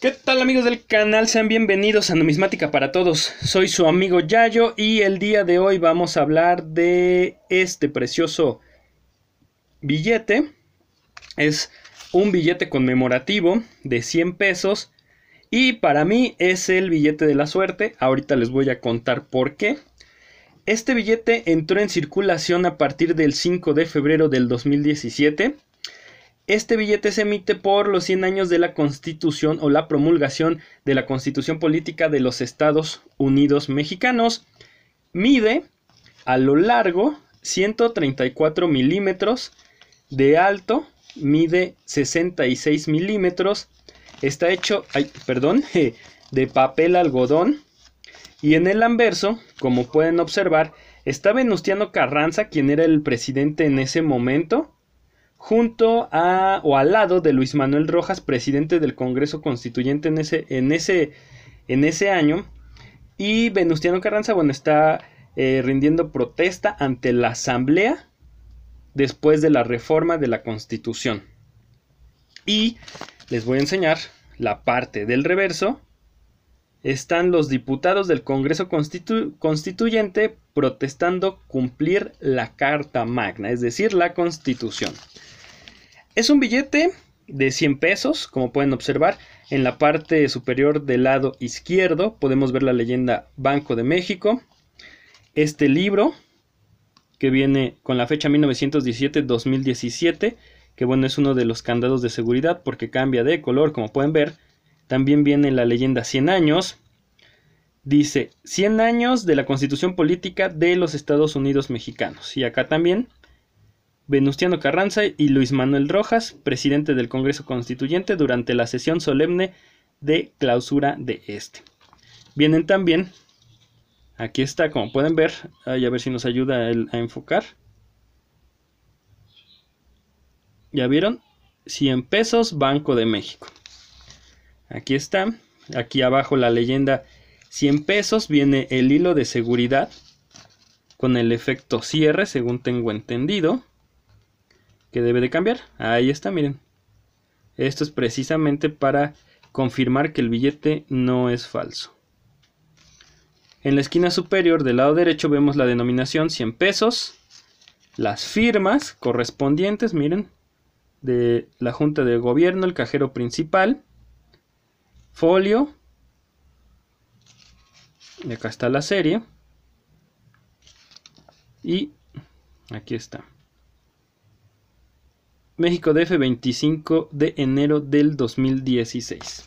¿Qué tal amigos del canal? Sean bienvenidos a Numismática para Todos. Soy su amigo Yayo y el día de hoy vamos a hablar de este precioso billete. Es un billete conmemorativo de 100 pesos y para mí es el billete de la suerte. Ahorita les voy a contar por qué. Este billete entró en circulación a partir del 5 de febrero del 2017 este billete se emite por los 100 años de la Constitución o la promulgación de la Constitución Política de los Estados Unidos Mexicanos. Mide a lo largo 134 milímetros, de alto mide 66 milímetros, está hecho, perdón, de papel algodón y en el anverso, como pueden observar, está Venustiano Carranza, quien era el presidente en ese momento, junto a o al lado de Luis Manuel Rojas, presidente del Congreso Constituyente en ese, en ese, en ese año. Y Venustiano Carranza, bueno, está eh, rindiendo protesta ante la Asamblea después de la reforma de la Constitución. Y les voy a enseñar la parte del reverso están los diputados del Congreso Constituyente protestando cumplir la Carta Magna, es decir, la Constitución. Es un billete de 100 pesos, como pueden observar. En la parte superior del lado izquierdo podemos ver la leyenda Banco de México. Este libro, que viene con la fecha 1917-2017, que bueno, es uno de los candados de seguridad porque cambia de color, como pueden ver también viene la leyenda 100 años. Dice 100 años de la constitución política de los Estados Unidos mexicanos. Y acá también Venustiano Carranza y Luis Manuel Rojas, presidente del Congreso Constituyente, durante la sesión solemne de clausura de este. Vienen también, aquí está, como pueden ver, a ver si nos ayuda a enfocar. ¿Ya vieron? 100 pesos, Banco de México. Aquí está. Aquí abajo la leyenda 100 pesos. Viene el hilo de seguridad con el efecto cierre, según tengo entendido. Que debe de cambiar. Ahí está, miren. Esto es precisamente para confirmar que el billete no es falso. En la esquina superior del lado derecho vemos la denominación 100 pesos, las firmas correspondientes, miren, de la Junta de Gobierno, el cajero principal, folio. Y acá está la serie. Y aquí está. México DF 25 de enero del 2016.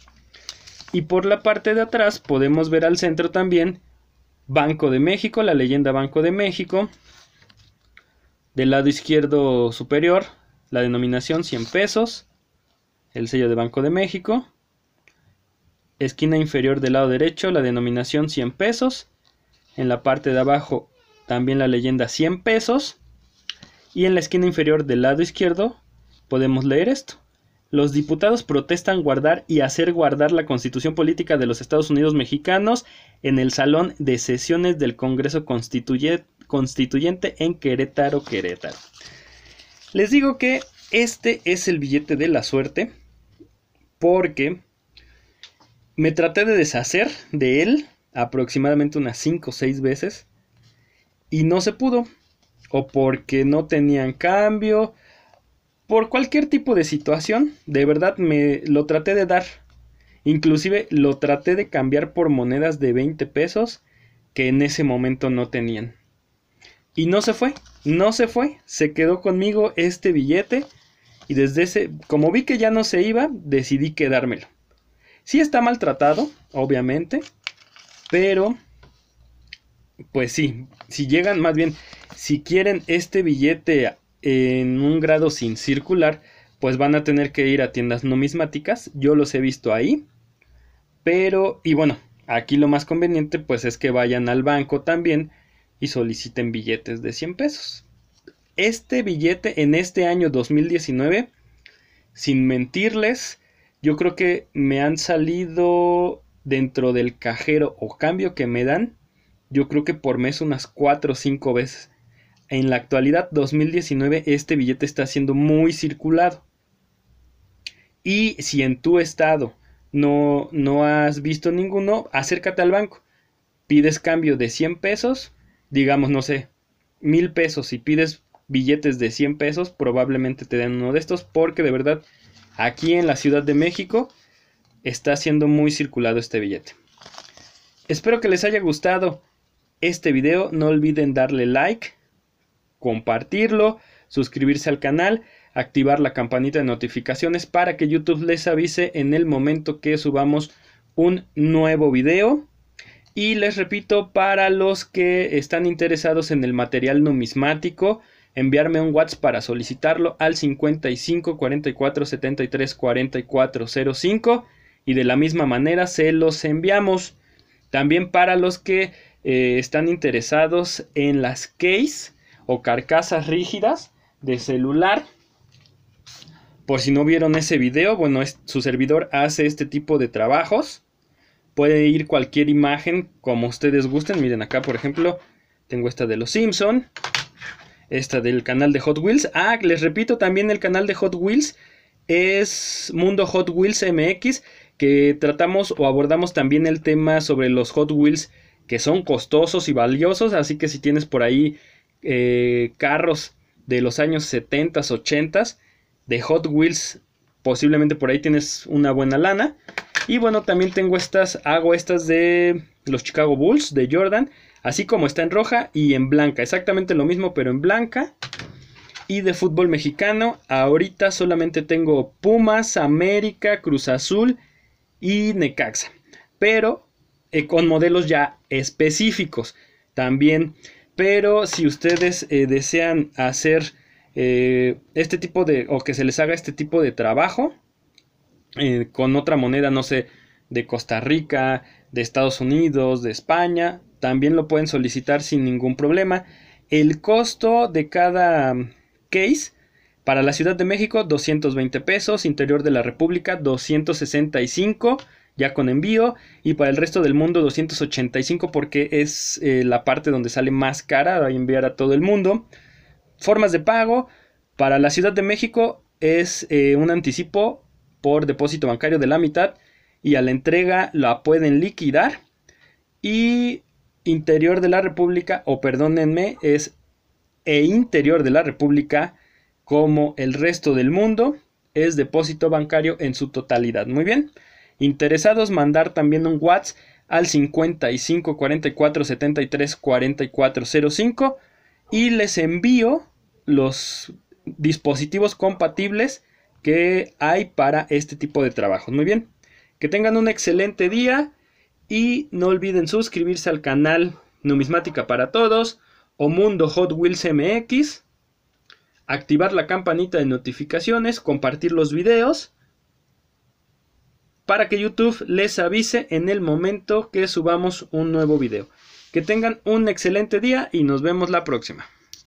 Y por la parte de atrás podemos ver al centro también Banco de México, la leyenda Banco de México. Del lado izquierdo superior, la denominación 100 pesos, el sello de Banco de México esquina inferior del lado derecho la denominación 100 pesos, en la parte de abajo también la leyenda 100 pesos y en la esquina inferior del lado izquierdo podemos leer esto. Los diputados protestan guardar y hacer guardar la constitución política de los Estados Unidos mexicanos en el salón de sesiones del Congreso Constituyente en Querétaro, Querétaro. Les digo que este es el billete de la suerte porque me traté de deshacer de él aproximadamente unas 5 o 6 veces y no se pudo. O porque no tenían cambio. Por cualquier tipo de situación, de verdad me lo traté de dar. Inclusive lo traté de cambiar por monedas de 20 pesos que en ese momento no tenían. Y no se fue, no se fue, se quedó conmigo este billete y desde ese, como vi que ya no se iba, decidí quedármelo. Si está maltratado, obviamente, pero pues sí, si llegan, más bien, si quieren este billete en un grado sin circular, pues van a tener que ir a tiendas numismáticas. Yo los he visto ahí. Pero, y bueno, aquí lo más conveniente pues es que vayan al banco también y soliciten billetes de 100 pesos. Este billete en este año 2019, sin mentirles, yo creo que me han salido dentro del cajero o cambio que me dan, yo creo que por mes unas 4 o 5 veces. En la actualidad, 2019, este billete está siendo muy circulado. Y si en tu estado no, no has visto ninguno, acércate al banco. Pides cambio de 100 pesos, digamos, no sé, mil pesos. Si pides billetes de 100 pesos, probablemente te den uno de estos porque de verdad Aquí en la Ciudad de México está siendo muy circulado este billete. Espero que les haya gustado este video. No olviden darle like, compartirlo, suscribirse al canal, activar la campanita de notificaciones para que YouTube les avise en el momento que subamos un nuevo video. Y les repito, para los que están interesados en el material numismático, enviarme un WhatsApp para solicitarlo al 55 44 73 44 y de la misma manera se los enviamos. También para los que eh, están interesados en las case o carcasas rígidas de celular. Por si no vieron ese video, bueno, es, su servidor hace este tipo de trabajos. Puede ir cualquier imagen como ustedes gusten. Miren acá, por ejemplo, tengo esta de los Simpson esta del canal de Hot Wheels. Ah, les repito, también el canal de Hot Wheels es Mundo Hot Wheels MX, que tratamos o abordamos también el tema sobre los Hot Wheels que son costosos y valiosos, así que si tienes por ahí eh, carros de los años 70, 80, de Hot Wheels, posiblemente por ahí tienes una buena lana. Y bueno, también tengo estas, hago estas de los Chicago Bulls de Jordan, así como está en roja y en blanca, exactamente lo mismo pero en blanca. Y de fútbol mexicano, ahorita solamente tengo Pumas, América, Cruz Azul y Necaxa, pero eh, con modelos ya específicos también. Pero si ustedes eh, desean hacer eh, este tipo de, o que se les haga este tipo de trabajo, con otra moneda, no sé, de Costa Rica, de Estados Unidos, de España, también lo pueden solicitar sin ningún problema. El costo de cada mm, case para la Ciudad de México 220 pesos, interior de la República 265 ya con envío y para el resto del mundo 285 porque es eh, la parte donde sale más cara de enviar a todo el mundo. Formas de pago para la Ciudad de México es eh, un anticipo por depósito bancario de la mitad y a la entrega la pueden liquidar. Y interior de la República, o perdónenme, es e interior de la República, como el resto del mundo, es depósito bancario en su totalidad. Muy bien. Interesados, mandar también un WhatsApp al 55 44 73 y les envío los dispositivos compatibles que hay para este tipo de trabajos. Muy bien. Que tengan un excelente día y no olviden suscribirse al canal Numismática para Todos o Mundo Hot Wheels MX, activar la campanita de notificaciones, compartir los videos para que YouTube les avise en el momento que subamos un nuevo video. Que tengan un excelente día y nos vemos la próxima.